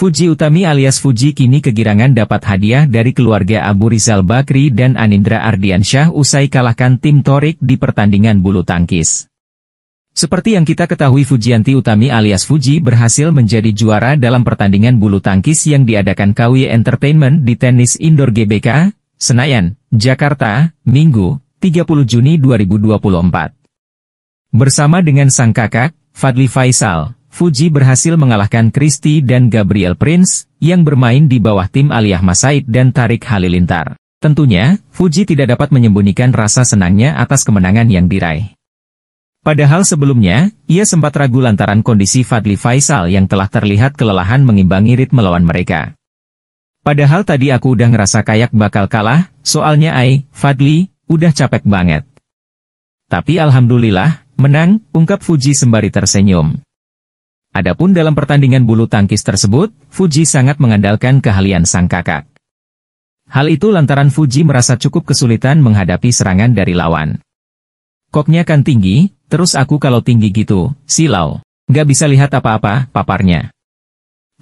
Fuji Utami alias Fuji kini kegirangan dapat hadiah dari keluarga Abu Rizal Bakri dan Anindra Ardiansyah usai kalahkan tim Torik di pertandingan bulu tangkis. Seperti yang kita ketahui Fujianti Utami alias Fuji berhasil menjadi juara dalam pertandingan bulu tangkis yang diadakan KWI Entertainment di tenis indoor GBK, Senayan, Jakarta, Minggu, 30 Juni 2024. Bersama dengan sang kakak, Fadli Faisal, Fuji berhasil mengalahkan Christie dan Gabriel Prince, yang bermain di bawah tim Aliyah Masaid dan Tarik Halilintar. Tentunya, Fuji tidak dapat menyembunyikan rasa senangnya atas kemenangan yang diraih. Padahal sebelumnya, ia sempat ragu lantaran kondisi Fadli Faisal yang telah terlihat kelelahan mengimbangi ritme lawan mereka. Padahal tadi aku udah ngerasa kayak bakal kalah, soalnya Ai, Fadli, udah capek banget. Tapi alhamdulillah, menang, ungkap Fuji sembari tersenyum. Adapun dalam pertandingan bulu tangkis tersebut, Fuji sangat mengandalkan keahlian sang kakak. Hal itu lantaran Fuji merasa cukup kesulitan menghadapi serangan dari lawan. Koknya kan tinggi, terus aku kalau tinggi gitu, silau. Gak bisa lihat apa-apa, paparnya.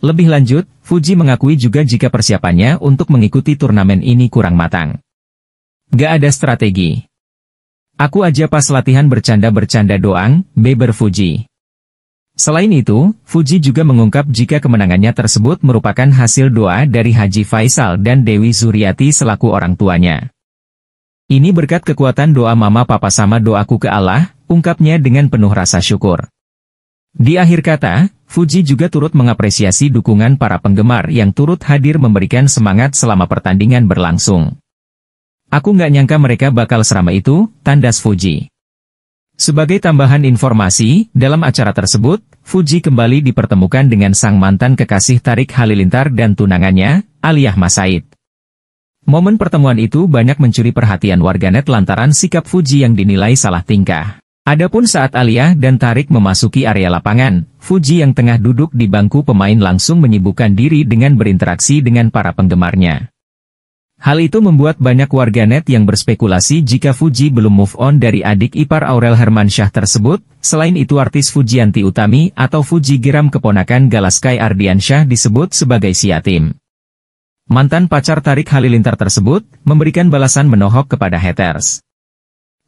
Lebih lanjut, Fuji mengakui juga jika persiapannya untuk mengikuti turnamen ini kurang matang. Gak ada strategi. Aku aja pas latihan bercanda-bercanda doang, beber Fuji. Selain itu, Fuji juga mengungkap jika kemenangannya tersebut merupakan hasil doa dari Haji Faisal dan Dewi Zuriati selaku orang tuanya. Ini berkat kekuatan doa mama papa sama doaku ke Allah, ungkapnya dengan penuh rasa syukur. Di akhir kata, Fuji juga turut mengapresiasi dukungan para penggemar yang turut hadir memberikan semangat selama pertandingan berlangsung. Aku nggak nyangka mereka bakal serama itu, tandas Fuji. Sebagai tambahan informasi, dalam acara tersebut, Fuji kembali dipertemukan dengan sang mantan kekasih Tarik Halilintar dan tunangannya, Aliyah Masaid. Momen pertemuan itu banyak mencuri perhatian warganet lantaran sikap Fuji yang dinilai salah tingkah. Adapun saat Aliyah dan Tarik memasuki area lapangan, Fuji yang tengah duduk di bangku pemain langsung menyibukkan diri dengan berinteraksi dengan para penggemarnya. Hal itu membuat banyak warganet yang berspekulasi jika Fuji belum move on dari adik ipar Aurel Hermansyah tersebut, selain itu artis Fujianti Utami atau Fuji Giram keponakan Galaskai Ardiansyah disebut sebagai siatim. Mantan pacar Tarik Halilintar tersebut, memberikan balasan menohok kepada haters.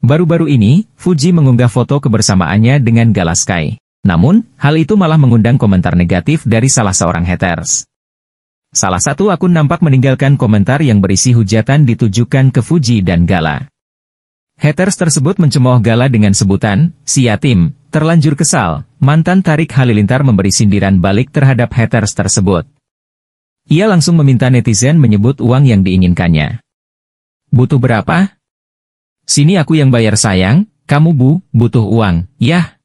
Baru-baru ini, Fuji mengunggah foto kebersamaannya dengan Galaskai. Namun, hal itu malah mengundang komentar negatif dari salah seorang haters. Salah satu akun nampak meninggalkan komentar yang berisi hujatan ditujukan ke Fuji dan Gala. Haters tersebut mencemooh Gala dengan sebutan, si yatim, terlanjur kesal, mantan Tarik Halilintar memberi sindiran balik terhadap haters tersebut. Ia langsung meminta netizen menyebut uang yang diinginkannya. Butuh berapa? Sini aku yang bayar sayang, kamu bu, butuh uang, yah.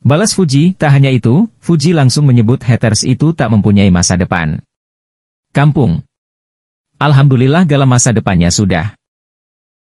Balas Fuji, tak hanya itu, Fuji langsung menyebut haters itu tak mempunyai masa depan. Kampung. Alhamdulillah gala masa depannya sudah.